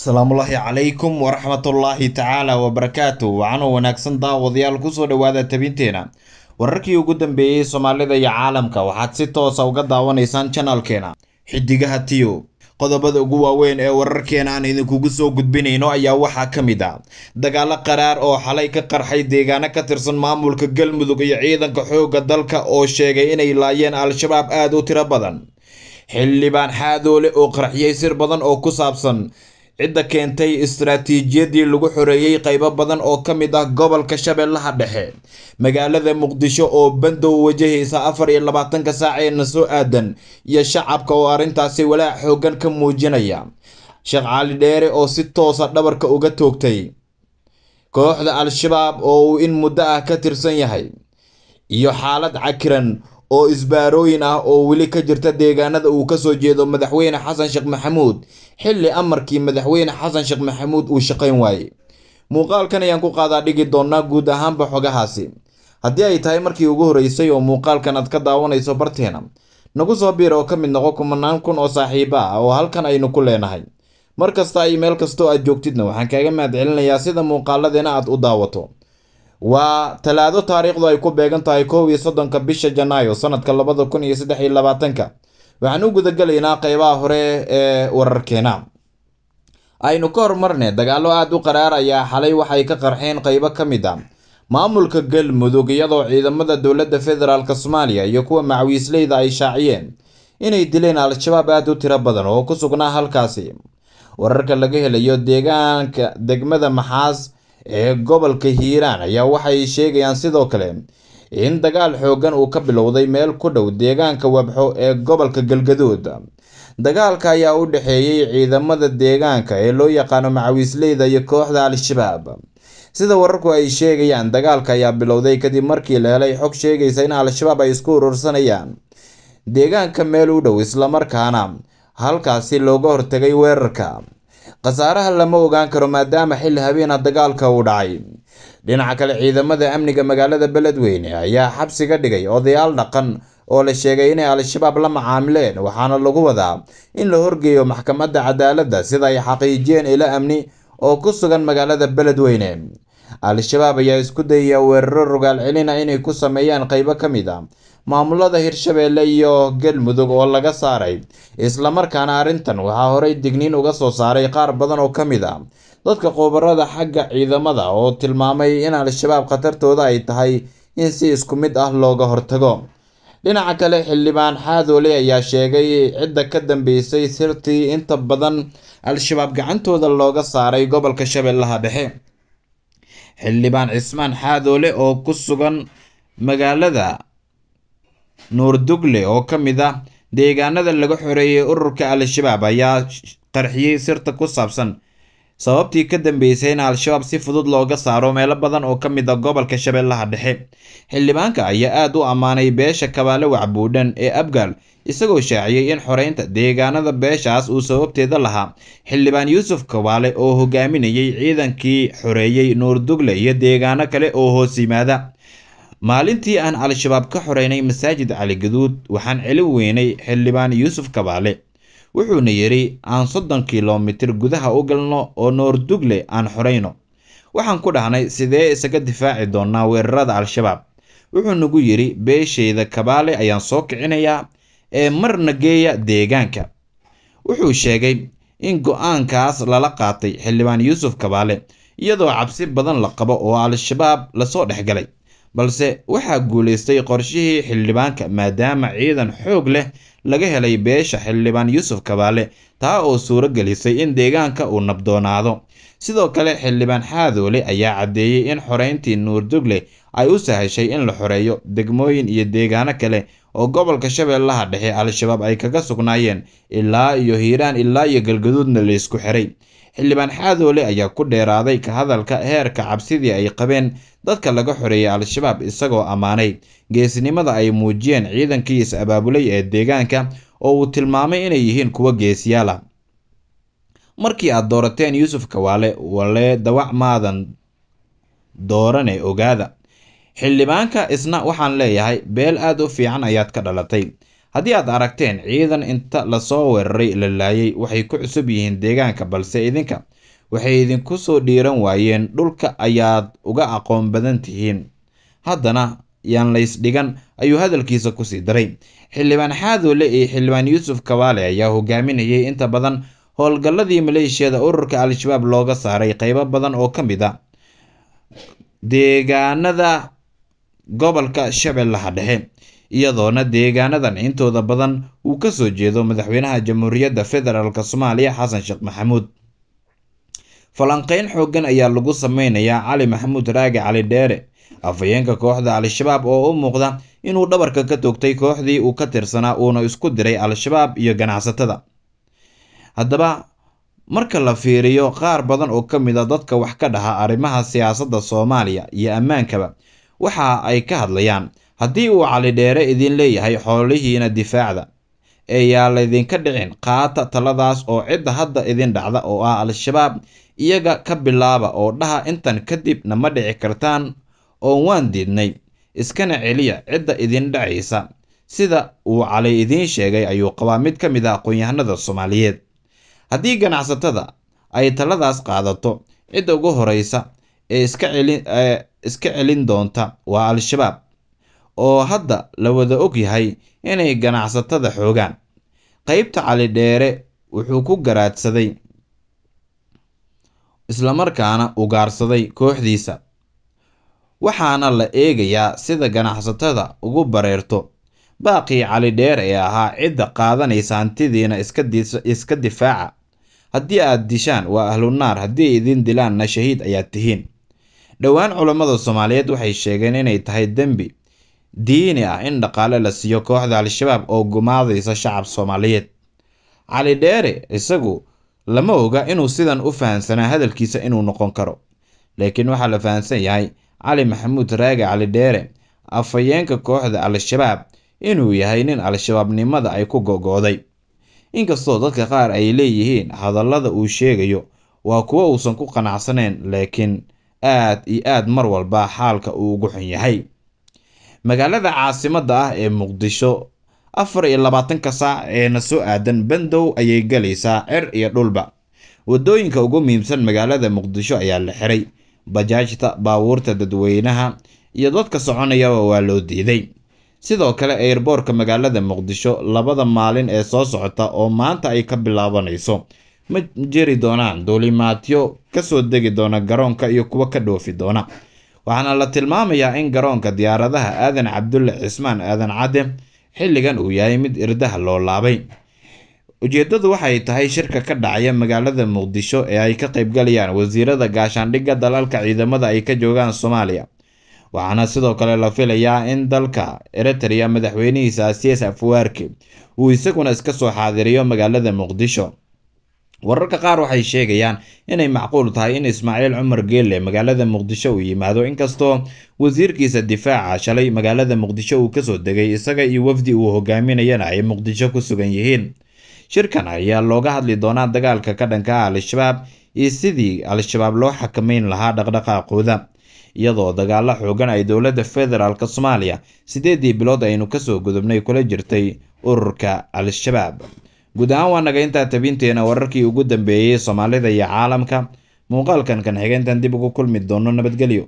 asalaamullaahi calaykum waraxmatullaahi tacaala wabarakaatu waxaana wanaagsan daawadayaal kusoo dhowaada tebinteena wararkii ugu dambeeyey soomaalida iyo caalamka waxaad si toosa ah uga daawanaysaan janalkeena xidigaha tiyo qodobada ugu waaweyn ee wararkeena aan idinkugu soo gudbinayno ayaa waxaa ka mid ah dagaalo qaraar oo xalay ka qarxay deegaano ka tirsan maamulka galmudug iyo ciidanka xoogga dalka oo sheegay inay laayeen al-shabaab aad u tiro badan xildhibaan xaadoole oo qarxiyey sir badan oo ku saabsan Cidda keentay istaraatiijiyaddii lagu xoreeyey qaybo badan oo ka mid ah gobolka Shabeellaha Dhexe magaalada Muqdisho oo bandow wajahaysa afar iyo labaatanka saac ee soo aadan iyo shacabka oo arrintaasi walaac xooggan ka muujinaya sheekh cali dheere oo si toosa dhabarka uga toogtay kooxda al-shabaab oo uu in muddo ah ka tirsan yahay iyo xaalad cakiran oo isbaarooyin ah oo weli ka jirta deegaanada uu ka soo jeedo madaxweyne xasan sheekh maxamuud xilli amarkii madaxweyne xasan sheekh maxamuud uu shaqayn waayey muuqaalkan ayaan ku qaadaa dhigi doonnaa guud ahaanba xogahaasi haddii ay tahay markii ugu horreysay oo muuqaalkan aad ka daawanayso barteena nagu soo biir oo ka mid noqo kumanaan kun oo saaxiibo ah oo halkan aynu ku leenahay mar kasta iyo meel kastoo aad joogtidna waxaan kaaga mahadcelinayaa sida muuqaaladeena aad u daawato waa talaado taariikhdu ay ku beegan tahay kow iyo soddonka bisha janaayo sanadka labada kun iyo saddex iyo labaatanka waxaan u gudagelaynaa qaybaha hore ee wararkeena aynu ka hormarne dagaallo aad u qaraar ayaa xalay waxay ka qarxeen qaybo ka mid a ah maamulka galmudug iyadoo ciidamada dowladda federaalk soomaaliya iyo kuwa macawiisleyda ay shaaciyeen inay dileen al-shabaab aada u tiro badan oo ku sugnaa halkaasi wararka laga helayo deegaanka degmada maxaas ee gobolka hiiraan ayaa waxay sheegayaan sidoo kale in dagaal xooggan uu ka bilowday meel ku dhow deegaanka wabxo ee gobolka galgadood dagaalka ayaa u dhexeeyey ciidamada deegaanka ee loo yaqaano macawiisleyda iyo kooxda al-shabaab sida wararku ay sheegayaan dagaalka ayaa bilowday kadib markii la helay xog sheegaysa in al-shabaab ay isku urursanayaan deegaanka meel u dhow islamarkaana halkaasi looga hortegay weerarka khasaaraha lama ogaan karo maadaama xilli habeena dagaalka uu dhacay dhinaca kale ciidamada amniga magaalada beledweyne ayaa xabsiga dhigay odayaal dhaqan oo la sheegay inay al-shabaab la macaamileen waxaana lagu wadaa in la horgeeyo maxkamadda cadaaladda sida ay xaqiijiyeen ilo amni oo ku sugan magaalada beledweyne al-shabaab ayaa isku dayaya weeraro rogaal inay ku sameeyaan qaybo ka mid a ah maamulada hirshabeelle iyo Galmudug oo laga saaray islamarkaana arrintan waxaa horay digniin uga soo saaray qaar badan oo ka mid a ah dadka khubarada xagga ciidamada oo tilmaamay in al-shabaab khatartooda ay tahay in si isku mid ah looga hortago dhinaca kale xildhibaan xaadoole ayaa sheegay cidda ka dambeysay sirtii inta badan al-shabaab gacantooda looga saaray gobolka shabeellaha dhexe xildhibaan cismaan xaadoole oo ku sugan magaalada nuur dugle oo ka mid ah deegaanada laga xoreeyay ururka al-shabaab ayaa qarxiyey sirta ku saabsan sababtii ka dambeysay in al-shabaab si fudud looga saaro meelo badan oo ka mid a ah gobolka shabeellaha dhexe xildhibaanka ayaa aad u ammaanay beesha kabaale wacbuudhan ee abgaal isagoo shaaciyey in xoreynta deegaanada beeshaas uu sababteeda lahaa xildhibaan yuusuf kabaale oo hogaaminayay ciidankii xoreeyey nuur dugle iyo deegaano kale oo hoos yimaada maalintii aan al-shabaab ka xoraynay masaajid cali gaduud waxaan celin weynay xildhibaan yuusuf kabaale wuxuuna yidhi aan soddon kilomitir gudaha u galno oo noordugle aan xorayno waxaan ku dhahnay sidee isaga difaaci doonnaa weerarada al-shabaab wuxuu nagu yidhi beeshayda kabaale ayaan soo kicinayaa ee marna geeya deegaanka wuxuu sheegay in go'aankaas lala qaatay xildhibaan yuusuf kabaale iyadoo cabsi badan la qabo oo al-shabaab lasoo dhex galay balse waxaa guulaystay qorshihii xildhibaanka maadaama ciidan xoog leh laga helay beesha xildhibaan yuusuf kabaale taa oo suurogelisay in deegaanka uu nabdoonaado sidoo kale xildhibaan xaadoole ayaa caddeeyey in xoreyntii nuurdugle ay u sahashay in la xoreeyo degmooyin iyo deegaano kale oo gobolka shabeellaha dhexe al-shabaab ay kaga sugnaayeen ilaa iyo hiiraan ilaa iyo galgaduudna la ysku xiray xildhibaan xaadoole ayaa ku dheeraaday ka hadalka heerka cabsidii ay qabeen dadka laga xoreeyay al-shabaab isagoo ammaanay geesinimada ay muujiyeen ciidankii is-abaabulay ee deegaanka oo uu tilmaamay inay yihiin kuwa geesiyaala ah. markii aad doorateen yuusuf kawaale wale dawac maadan doorane ogaada xildhibaanka isna waxaan leeyahay beel aad u fiican ayaad ka dhalatay haddii aad aragteen ciidan inta lasoo weeraray la laayay waxay ku cusub yihiin deegaanka balse idinka waxay idinku soo dhiiran waayeen dhulka ayaad uga aqoon badan tihiin haddana yaan lays dhigan ayuu hadalkiisa kusii daray xildhibaan xaadoole iyo xildhibaan yuusuf kabaale ayaa hogaaminayay inta badan howlgalladii maleeshiyada ururka al-shabaab looga saaray qaybo badan oo ka mid a ah deegaanada gobolka shabeellaha dhexe iyadoona deegaanadan intooda badan uu ka soo jeedo madaxweynaha jamhuuriyadda federaalka soomaaliya xasan sheekh maxamuud falanqayn xooggan ayaa lagu samaynayaa cali maxamuud raagi cali dheere afhayeenka kooxda al-shabaab oo u muuqda inuu dhabarka ka toogtay kooxdii uu ka tirsanaa uuna isku diray al-shabaab iyo ganacsatada haddaba marka la fiiriyo qaar badan oo ka mid a ah dadka wax ka dhaha arrimaha siyaasadda soomaaliya iyo ammaankaba waxa ay ka hadlayaan haddii uu cali dheere idin leeyahay xoolihiina difaacda ee yaa laydinka dhicin qaata taladaas oo cidda hadda idin dhacda oo ah al-shabaab iyaga ka bilaaba oo dhaha intan kadib nama dhici kartaan oon waan diidnay iskana celiya cidda idin dhacaysa sida uu cali idiin sheegay ayuu qabaa mid ka mid a ah aqoon-yahanada soomaaliyeed haddii ganacsatada ay taladaas qaadato cidda ugu horeysa ee iska celin doonta waa al-shabaab oo hadda la wada og yahay inay ganacsatada xoogaan qaybta cali dheere wuxuu ku garaadsaday islamarkaana ugaarsaday kooxdiisa waxaana la eegayaa sida ganacsatada ugu bareerto baaqii cali dheer ee ahaa cidda qaadanaysa hantidiina iska difaaca haddii aad dishaan waa ahlunaar haddii ay idiin dilaanna shahiid ayaad tihiin dhowaan culammada soomaaliyeed waxay sheegeen inay tahay dembi diini ah in dhaqaale la siiyo kooxda al-shabaab oo gumaadaysa shacab soomaaliyeed cali dheere isagu lama oga inuu sidan u fahamsanaa hadalkiisa inuu noqon karo laakiin waxaa la fahamsan yahay cali maxamuud raage cali dheere afhayeenka kooxda al-shabaab inuu yahay nin al-shabaabnimada ay ku gogo'day inkastoo dadka qaar ay leeyihiin hadallada uu sheegayo waa kuwo uusan ku qanacsanayn laakiin aad iyo aad mar walba xaalka uu ugu xun yahay magaalada caasimada ah ee muqdisho afar iyo labaatanka saac ee na soo aadan bandow ayay galaysaa cer iyo dhulba wadooyinka ugu muhiimsan magaalada muqdisho ayaa la xiray bajaajta baabuurta dadweynaha iyo dadka soconayaba waa loo diiday sidoo kale eirboorka magaalada muqdisho labada maalin ee soo socota oo maanta ay ka bilaabanayso ma jiri doonaan duulimaadyo kasoo degi doona garoonka iyo kuwo ka dhoofi doona waxaana la tilmaamayaa in garoonka diyaaradaha aadan cabdulle cismaan aadan cadde xilligan uu yahay mid irdaha loo laabay ujeeddadu waxay tahay shirka ka dhacaya magaalada muqdisho ee ay ka qaybgalayaan wasiirada gaashaandhigga dalalka ciidamada ay ka joogaan soomaaliya waxaana sidoo kale la filayaa in dalka eritrea madaxweynihiisa asias afawaarki uu isaguna iska soo xaadiriyo magaalada muqdisho wararka qaar waxay sheegayaan inay macquul tahay in ismaaciil cumar geelle magaalada muqdisho uu yimaado inkastoo wasiirkiisa difaaca shalay magaalada muqdisho uu kasoo degay isaga iyo wafdi uu hogaaminayana ay muqdisho ku sugan yihiin shirkan ayaa looga hadli doonaa dagaalka ka dhanka al-shabaab iyo sidii al-shabaab loo xakamayn lahaa dhaqdhaqaaqooda iyadoo dagaalo xoogan ay dowladda federaalka soomaaliya sideedii bilood aynu kasoo gudubnay kula jirtay ururka al-shabaab guud ahaan waa naga intaa tabinteena wararkii ugu dambeeyey soomaalida iyo caalamka muuqaalkan kan xigeentan dib ugu kulmi doono nabadgelyo